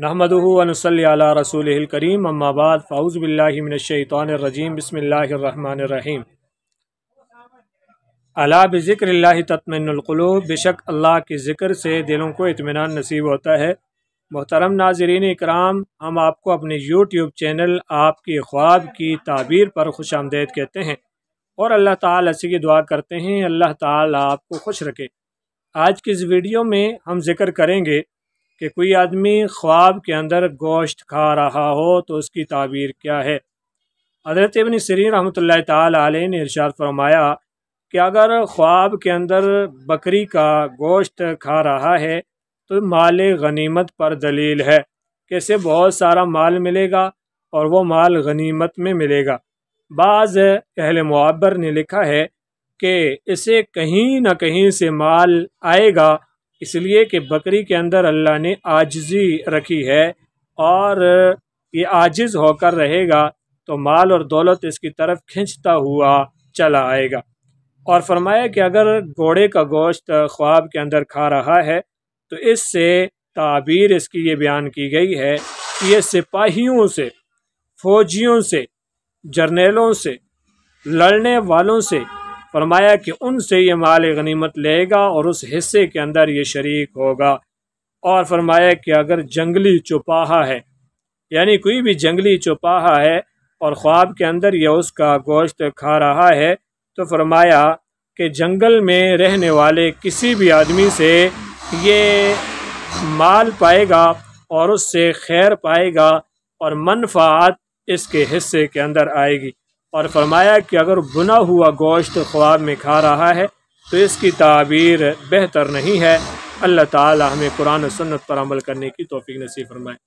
सल रसूल करीम अम्माबाद फ़ाउज़बिल्लिमिनशैतरजीम बसमीम अला बज़िक्र तत्मिनकलूब बेशक अल्लाह के ज़िक्र से दिलों को इतमान नसीब होता है मोहतरम नाजरीन इकराम हम आपको अपने यूट्यूब चैनल आपके ख्वाब की ताबीर पर खुश आमदेद कहते हैं और अल्लाह ताला की दुआ करते हैं अल्लाह ताला आपको खुश रखे आज की इस वीडियो में हम जिक्र करेंगे कि कोई आदमी ख्वाब के अंदर गोश्त खा रहा हो तो उसकी ताबीर क्या है हजरत इबन सरी रहमत ताली ने इरशाद फरमाया कि अगर ख्वाब के अंदर बकरी का गोश्त खा रहा है तो माल गनीमत पर दलील है कैसे बहुत सारा माल मिलेगा और वो माल गनीमत में मिलेगा बाज़ अहल मुआबर ने लिखा है कि इसे कहीं ना कहीं से माल आएगा इसलिए कि बकरी के अंदर अल्लाह ने आजजी रखी है और ये आजिज़ होकर रहेगा तो माल और दौलत इसकी तरफ खींचता हुआ चला आएगा और फरमाया कि अगर घोड़े का गोश्त ख्वाब के अंदर खा रहा है तो इससे ताबीर इसकी ये बयान की गई है कि ये सिपाहियों से फौजियों से जर्नेलों से लड़ने वालों से फरमाया कि उनसे ये माल गनीमत लेगा और उस हिस्से के अंदर ये शरीक होगा और फरमाया कि अगर जंगली चुपाहा है यानी कोई भी जंगली चुपाहा है और ख्वाब के अंदर यह उसका गोश्त खा रहा है तो फरमाया कि जंगल में रहने वाले किसी भी आदमी से ये माल पाएगा और उससे खैर पाएगा और मनफात इसके हिस्से के अंदर आएगी और फरमाया कि अगर बुना हुआ गोश्त ख्वाब में खा रहा है तो इसकी ताबीर बेहतर नहीं है अल्लाह ताला हमें कुरान सन्नत पर अमल करने की तोफ़ी नसीब फरमाए